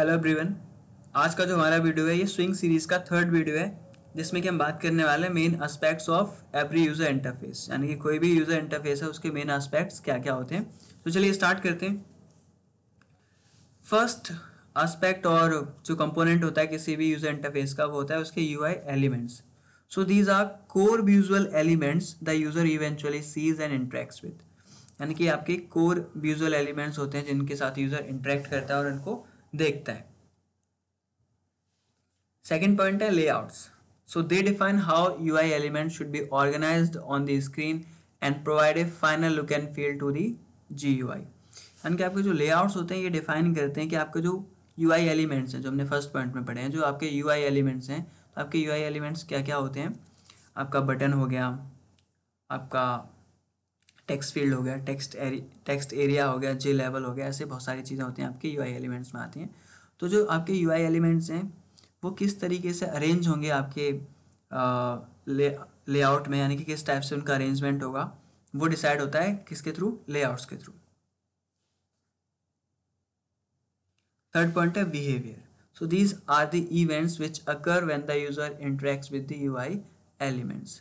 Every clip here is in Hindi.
हेलो एवरीवन आज का जो हमारा वीडियो है ये स्विंग सीरीज का थर्ड वीडियो है जिसमें कि हम बात करने वाले हैं main aspects of every user interface यानी कि कोई भी यूज़र इंटरफेस है उसके मेन एस्पेक्ट्स क्या क्या होते हैं तो चलिए स्टार्ट करते हैं फर्स्ट एस्पेक्ट और जो कंपोनेंट होता है किसी भी यूज़र इंटरफेस का वो होता है उसके U elements so these are core visual elements the user eventually sees and interacts with यानी कि आपके कोर व्यूजल एलिमेंट्स होते हैं जिनके साथ यूज़र इंटरेक्ट करता है और उनको देखता है सेकेंड पॉइंट है layouts how U I element should be organize on the screen and provide a final look and feel to the G U I यानी कि आपके जो लेआउट्स होते हैं ये डिफाइन करते हैं कि आपके जो यू आई एलिमेंट्स हैं जो हमने फर्स्ट पॉइंट में पढ़े हैं जो आपके यू आई एलिमेंट्स हैं तो आपके यू आई एलिमेंट्स क्या क्या होते हैं आपका बटन हो गया आपका टेक्स्ट फील्ड हो गया टेक्स्ट टेक्स्ट एरिया हो गया जे लेवल हो गया ऐसे बहुत सारी चीज़ें होती हैं आपके यू एलिमेंट्स में आती हैं तो जो आपके यू एलिमेंट्स हैं वो किस तरीके से अरेंज होंगे आपके ले लेआउट में यानी कि किस टाइप से उनका अरेंजमेंट होगा वो डिसाइड होता है किसके थ्रू लेआउट्स के थ्रू थर्ड पॉइंट है behaviour these are the events which occur when the user user with the U I elements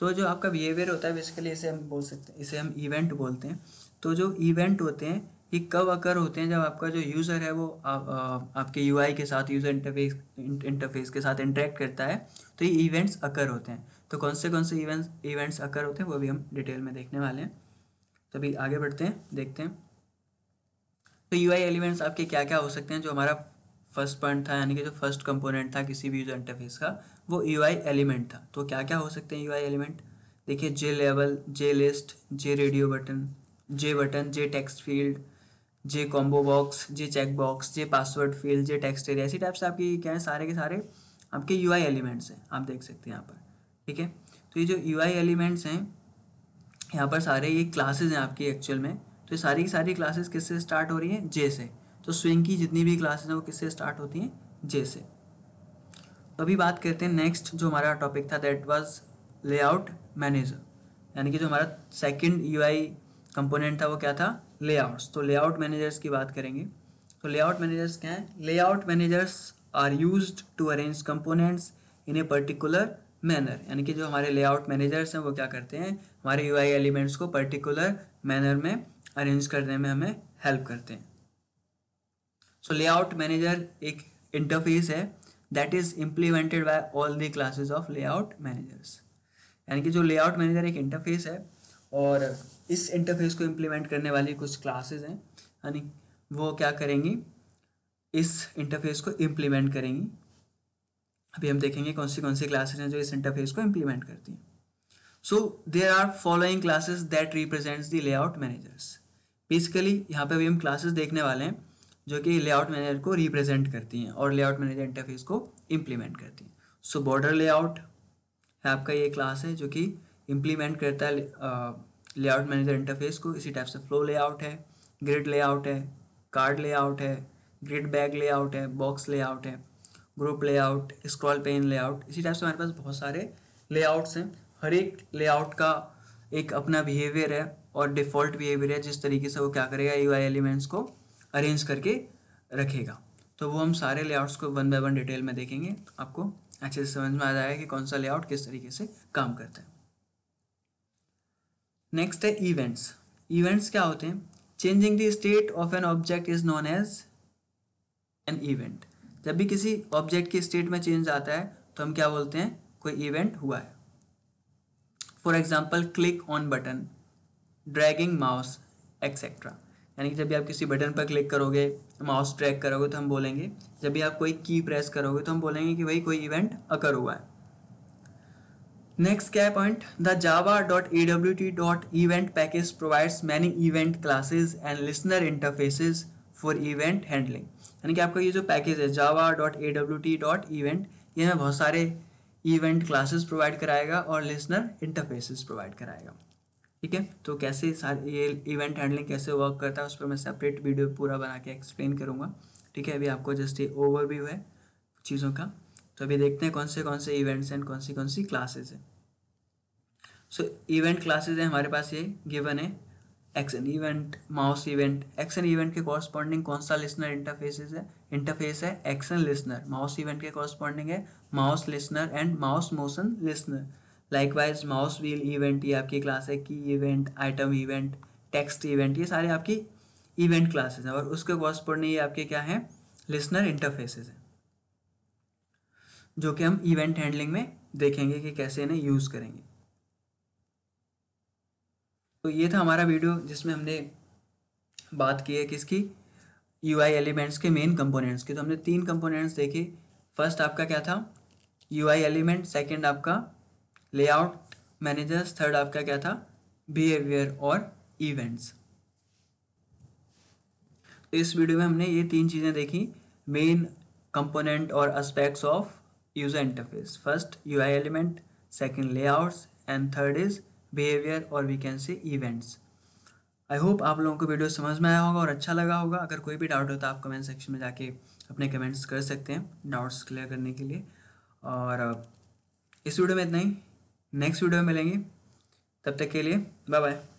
तो जो आपका बिहेवियर होता है बेसिकली इसे हम बोल सकते हैं इसे हम इवेंट बोलते हैं तो जो इवेंट होते हैं ये कब अकर होते हैं जब आपका जो यूज़र है वो आप, आपके यू के साथ यूज़र इंटरफेस इंटरफेस के साथ इंटरेक्ट करता है तो ये इवेंट्स अकर होते हैं तो कौन से कौन से इवेंट्स इवेंट्स अकर होते हैं वो भी हम डिटेल में देखने वाले हैं तो अभी आगे बढ़ते हैं देखते हैं तो यू एलिमेंट्स आपके क्या क्या हो सकते हैं जो हमारा फर्स्ट पॉइंट था यानी कि जो फर्स्ट कंपोनेंट था किसी भी यूज़र इंटरफेस का वो यू e एलिमेंट था तो क्या क्या हो सकते हैं यू e एलिमेंट देखिए जे लेवल J list J radio button J button J text field J combo box J check box J password field J text area ऐसी टाइप से आपके क्या है सारे के सारे आपके यू e एलिमेंट्स हैं आप देख सकते हैं यहाँ पर ठीक है तो ये जो यू एलिमेंट्स हैं यहाँ पर सारे ये क्लासेज हैं आपकी एक्चुअल में तो ये सारी की सारी क्लासेस किससे स्टार्ट हो रही हैं जे से तो स्विंग की जितनी भी क्लासेस हैं वो किससे स्टार्ट होती हैं जे से तो अभी बात करते हैं नेक्स्ट जो हमारा टॉपिक था दैट वाज लेआउट मैनेजर यानी कि जो हमारा सेकंड यूआई कंपोनेंट था वो क्या था लेआउट्स तो लेआउट मैनेजर्स की बात करेंगे तो लेआउट मैनेजर्स क्या हैं layout managers are use to arrange components in a particular manner यानी कि जो हमारे लेआउट मैनेजर्स हैं वो क्या करते हैं हमारे यूआई एलिमेंट्स को पर्टिकुलर मैनर में अरेंज करने में हमें हेल्प करते हैं सो लेआउट मैनेजर एक इंटरफेस है that is implemented by all the classes of layout managers यानी कि जो लेआउट मैनेजर एक इंटरफेस है और इस इंटरफेस को इम्प्लीमेंट करने वाली कुछ क्लासेस हैं यानी वो क्या करेंगी इस इंटरफेस को इम्प्लीमेंट करेंगी अभी हम देखेंगे कौन सी कौन सी क्लासेज हैं जो इस इंटरफेस को इम्प्लीमेंट करती हैं so there are following classes that represents the layout managers basically यहाँ पे अभी हम क्लासेस देखने वाले हैं जो कि लेआउट मैनेजर को रिप्रेजेंट करती हैं और लेआउट मैनेजर इंटरफेस को इम्प्लीमेंट करती हैं सो बॉर्डर लेआउट है आपका ये क्लास है जो कि इम्प्लीमेंट करता है लेआउट मैनेजर इंटरफेस को इसी टाइप से फ्लो लेआउट है ग्रिड लेआउट है कार्ड लेआउट है ग्रिड बैग लेआउट है बॉक्स लेआउट है group layout scroll pane layout इसी टाइप से हमारे पास बहुत सारे लेआउट्स हैं हर एक लेआउट का एक अपना बिहेवियर है और डिफ़ॉल्ट बिहेवियर है जिस तरीके से वो क्या करेगा यू एलिमेंट्स को अरेंज करके रखेगा तो वो हम सारे लेआउट्स को वन बाय वन डिटेल में देखेंगे आपको अच्छे से समझ में आ जाएगा कि कौन सा लेआउट किस तरीके से काम करता है नेक्स्ट है इवेंट्स इवेंट्स क्या होते हैं changing the state of an object is known as an event जब भी किसी ऑब्जेक्ट की स्टेट में चेंज आता है तो हम क्या बोलते हैं कोई इवेंट हुआ है for example click on button dragging mouse etcetera यानी कि जब भी आप किसी बटन पर क्लिक करोगे माउस ट्रैक करोगे तो हम बोलेंगे जब भी आप कोई की प्रेस करोगे तो हम बोलेंगे कि भाई कोई इवेंट अकर हुआ है नेक्स्ट क्या point the Java dot A W T dot event package provides many event classes and listener interfaces for event handling यानी कि आपका ये जो पैकेज है Java dot A W T dot event ये हमें बहुत सारे इवेंट क्लासेस प्रोवाइड कराएगा और लिसनर इंटरफेसेस प्रोवाइड कराएगा ठीक है तो कैसे ये इवेंट हैंडलिंग कैसे वर्क करता है उस पर मैं सेपरेट वीडियो पूरा बना के एक्सप्लेन करूँगा ठीक है अभी आपको जस्ट ये ओवरव्यू है चीज़ों का तो अभी देखते हैं कौन से कौन से इवेंट्स एंड कौन सी कौन सी क्लासेज है सो इवेंट क्लासेज हैं हमारे पास ये गिवन है action event mouse event action event के कॉरस्पॉन्डिंग कौन सा लिसनर इंटरफेसेज है इंटरफेस है एक्शन लिसनर माउस इवेंट के कॉरस्पॉन्डिंग है mouse listener and mouse motion listener likewise mouse wheel event ये आपकी क्लास है key event item event text event ये सारे आपकी इवेंट क्लासेस हैं और उसके कॉस्पोर्डिंग आपके क्या हैं लिसनर इंटरफेसेस हैं जो कि हम इवेंट हैंडलिंग में देखेंगे कि कैसे इन्हें यूज़ करेंगे तो ये था हमारा वीडियो जिसमें हमने बात की है किसकी यू आई एलिमेंट्स के मेन कंपोनेंट्स की तो हमने तीन कंपोनेंट्स देखे फर्स्ट आपका क्या था यू आई एलिमेंट सेकेंड आपका लेआउट मैनेजर्स थर्ड आपका क्या था बिहेवियर और इवेंट्स तो इस वीडियो में हमने ये तीन चीज़ें देखी मेन कंपोनेंट और aspects of user interface first U I element second layouts and third is behaviour और we can say events I hope आप लोगों को वीडियो समझ में आया होगा और अच्छा लगा होगा अगर कोई भी डाउट हो तो आप कमेंट सेक्शन में जाके अपने कमेंट्स कर सकते हैं डाउट्स क्लियर करने के लिए और इस वीडियो में इतना ही नेक्स्ट वीडियो में मिलेंगे तब तक के लिए बाय बाय